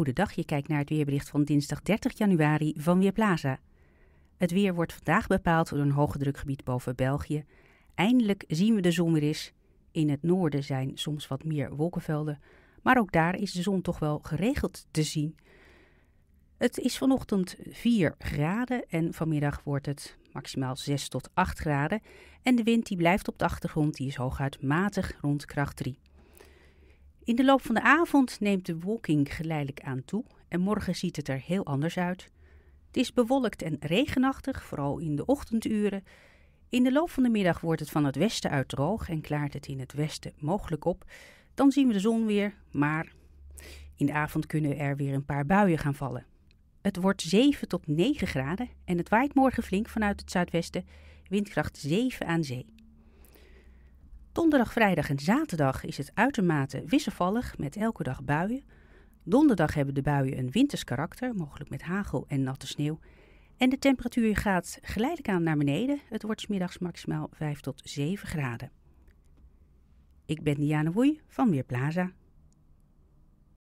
Goedendag, je kijkt naar het weerbericht van dinsdag 30 januari van Weerplaza. Het weer wordt vandaag bepaald door een hoge drukgebied boven België. Eindelijk zien we de zon weer eens. In het noorden zijn soms wat meer wolkenvelden, maar ook daar is de zon toch wel geregeld te zien. Het is vanochtend 4 graden en vanmiddag wordt het maximaal 6 tot 8 graden. En de wind die blijft op de achtergrond, die is hooguit matig rond kracht 3. In de loop van de avond neemt de wolking geleidelijk aan toe en morgen ziet het er heel anders uit. Het is bewolkt en regenachtig, vooral in de ochtenduren. In de loop van de middag wordt het van het westen uit droog en klaart het in het westen mogelijk op. Dan zien we de zon weer, maar in de avond kunnen er weer een paar buien gaan vallen. Het wordt 7 tot 9 graden en het waait morgen flink vanuit het zuidwesten, windkracht 7 aan zee. Donderdag, vrijdag en zaterdag is het uitermate wisselvallig met elke dag buien. Donderdag hebben de buien een winters karakter, mogelijk met hagel en natte sneeuw. En de temperatuur gaat geleidelijk aan naar beneden. Het wordt smiddags maximaal 5 tot 7 graden. Ik ben Diana Woei van Weerplaza.